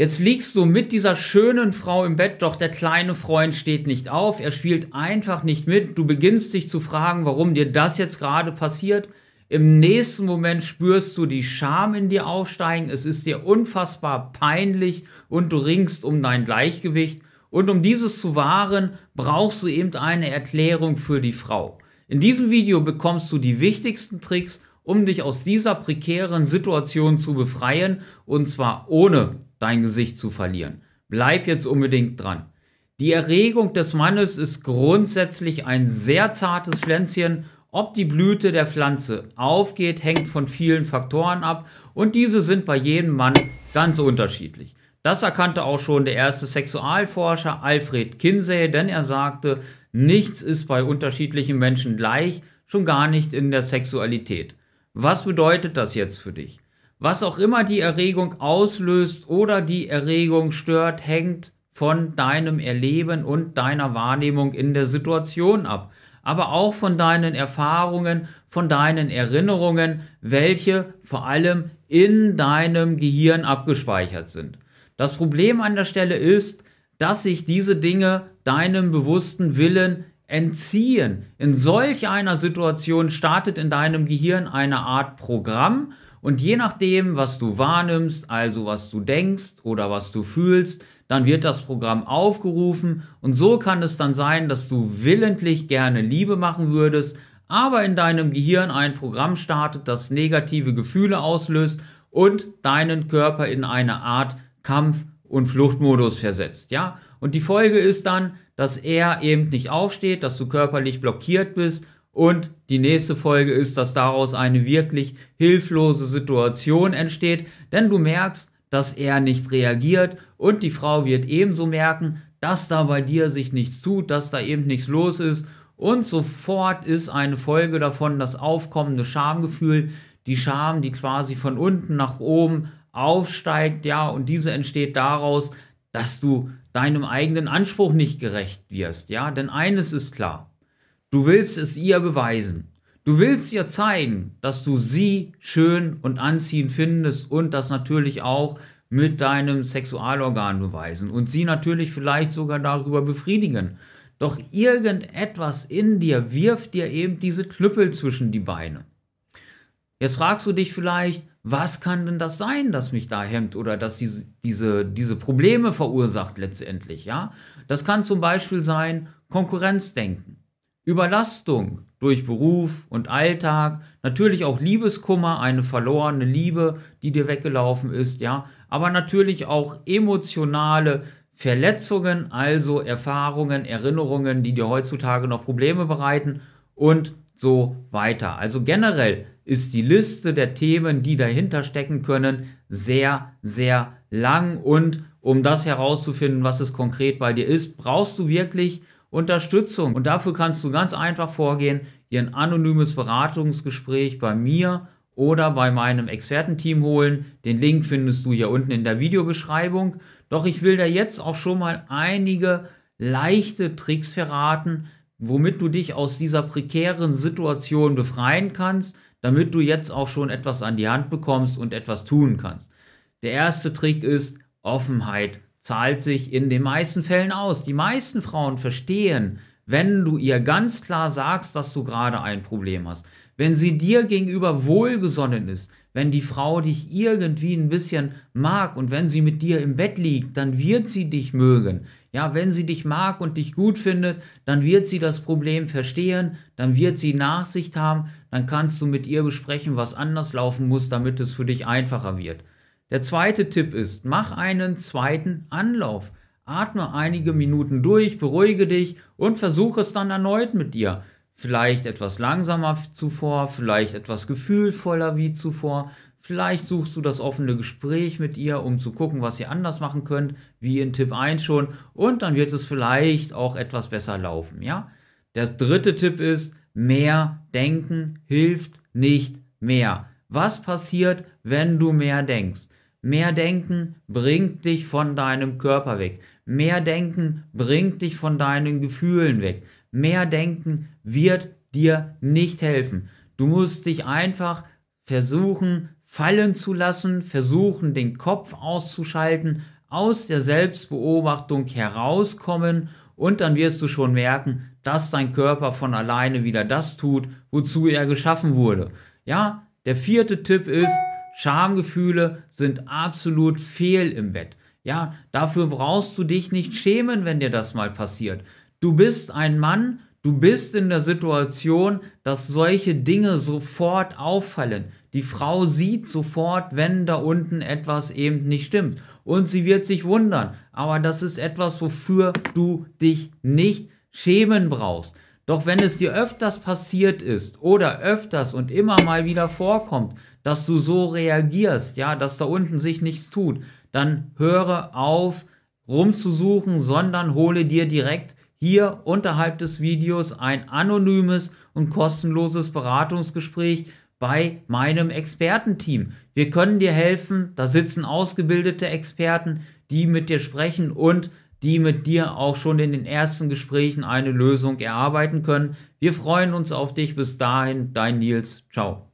Jetzt liegst du mit dieser schönen Frau im Bett, doch der kleine Freund steht nicht auf, er spielt einfach nicht mit. Du beginnst dich zu fragen, warum dir das jetzt gerade passiert. Im nächsten Moment spürst du die Scham in dir aufsteigen, es ist dir unfassbar peinlich und du ringst um dein Gleichgewicht. Und um dieses zu wahren, brauchst du eben eine Erklärung für die Frau. In diesem Video bekommst du die wichtigsten Tricks, um dich aus dieser prekären Situation zu befreien, und zwar ohne dein Gesicht zu verlieren. Bleib jetzt unbedingt dran. Die Erregung des Mannes ist grundsätzlich ein sehr zartes Pflänzchen. Ob die Blüte der Pflanze aufgeht, hängt von vielen Faktoren ab und diese sind bei jedem Mann ganz unterschiedlich. Das erkannte auch schon der erste Sexualforscher Alfred Kinsey, denn er sagte, nichts ist bei unterschiedlichen Menschen gleich, schon gar nicht in der Sexualität. Was bedeutet das jetzt für dich? was auch immer die Erregung auslöst oder die Erregung stört, hängt von deinem Erleben und deiner Wahrnehmung in der Situation ab, aber auch von deinen Erfahrungen, von deinen Erinnerungen, welche vor allem in deinem Gehirn abgespeichert sind. Das Problem an der Stelle ist, dass sich diese Dinge deinem bewussten Willen entziehen. In solch einer Situation startet in deinem Gehirn eine Art Programm, und je nachdem, was du wahrnimmst, also was du denkst oder was du fühlst, dann wird das Programm aufgerufen und so kann es dann sein, dass du willentlich gerne Liebe machen würdest, aber in deinem Gehirn ein Programm startet, das negative Gefühle auslöst und deinen Körper in eine Art Kampf- und Fluchtmodus versetzt, ja? Und die Folge ist dann, dass er eben nicht aufsteht, dass du körperlich blockiert bist und die nächste Folge ist, dass daraus eine wirklich hilflose Situation entsteht, denn du merkst, dass er nicht reagiert und die Frau wird ebenso merken, dass da bei dir sich nichts tut, dass da eben nichts los ist und sofort ist eine Folge davon das aufkommende Schamgefühl, die Scham, die quasi von unten nach oben aufsteigt, ja, und diese entsteht daraus, dass du deinem eigenen Anspruch nicht gerecht wirst, ja, denn eines ist klar, Du willst es ihr beweisen. Du willst ihr zeigen, dass du sie schön und anziehend findest und das natürlich auch mit deinem Sexualorgan beweisen und sie natürlich vielleicht sogar darüber befriedigen. Doch irgendetwas in dir wirft dir eben diese Knüppel zwischen die Beine. Jetzt fragst du dich vielleicht, was kann denn das sein, das mich da hemmt oder dass diese, diese, diese Probleme verursacht letztendlich, ja? Das kann zum Beispiel sein Konkurrenzdenken. Überlastung durch Beruf und Alltag, natürlich auch Liebeskummer, eine verlorene Liebe, die dir weggelaufen ist, ja, aber natürlich auch emotionale Verletzungen, also Erfahrungen, Erinnerungen, die dir heutzutage noch Probleme bereiten und so weiter. Also generell ist die Liste der Themen, die dahinter stecken können, sehr, sehr lang und um das herauszufinden, was es konkret bei dir ist, brauchst du wirklich Unterstützung. Und dafür kannst du ganz einfach vorgehen, dir ein anonymes Beratungsgespräch bei mir oder bei meinem Expertenteam holen. Den Link findest du hier unten in der Videobeschreibung. Doch ich will dir jetzt auch schon mal einige leichte Tricks verraten, womit du dich aus dieser prekären Situation befreien kannst, damit du jetzt auch schon etwas an die Hand bekommst und etwas tun kannst. Der erste Trick ist Offenheit zahlt sich in den meisten Fällen aus. Die meisten Frauen verstehen, wenn du ihr ganz klar sagst, dass du gerade ein Problem hast, wenn sie dir gegenüber wohlgesonnen ist, wenn die Frau dich irgendwie ein bisschen mag und wenn sie mit dir im Bett liegt, dann wird sie dich mögen. Ja, wenn sie dich mag und dich gut findet, dann wird sie das Problem verstehen, dann wird sie Nachsicht haben, dann kannst du mit ihr besprechen, was anders laufen muss, damit es für dich einfacher wird. Der zweite Tipp ist, mach einen zweiten Anlauf. Atme einige Minuten durch, beruhige dich und versuche es dann erneut mit ihr. Vielleicht etwas langsamer zuvor, vielleicht etwas gefühlvoller wie zuvor. Vielleicht suchst du das offene Gespräch mit ihr, um zu gucken, was ihr anders machen könnt, wie in Tipp 1 schon. Und dann wird es vielleicht auch etwas besser laufen, ja? Der dritte Tipp ist, mehr denken hilft nicht mehr. Was passiert, wenn du mehr denkst? Mehr Denken bringt dich von deinem Körper weg. Mehr Denken bringt dich von deinen Gefühlen weg. Mehr Denken wird dir nicht helfen. Du musst dich einfach versuchen fallen zu lassen, versuchen den Kopf auszuschalten, aus der Selbstbeobachtung herauskommen und dann wirst du schon merken, dass dein Körper von alleine wieder das tut, wozu er geschaffen wurde. Ja, der vierte Tipp ist, Schamgefühle sind absolut fehl im Bett. Ja, dafür brauchst du dich nicht schämen, wenn dir das mal passiert. Du bist ein Mann, du bist in der Situation, dass solche Dinge sofort auffallen. Die Frau sieht sofort, wenn da unten etwas eben nicht stimmt. Und sie wird sich wundern. Aber das ist etwas, wofür du dich nicht schämen brauchst. Doch wenn es dir öfters passiert ist oder öfters und immer mal wieder vorkommt, dass du so reagierst, ja, dass da unten sich nichts tut, dann höre auf, rumzusuchen, sondern hole dir direkt hier unterhalb des Videos ein anonymes und kostenloses Beratungsgespräch bei meinem Expertenteam. Wir können dir helfen, da sitzen ausgebildete Experten, die mit dir sprechen und die mit dir auch schon in den ersten Gesprächen eine Lösung erarbeiten können. Wir freuen uns auf dich. Bis dahin, dein Nils. Ciao.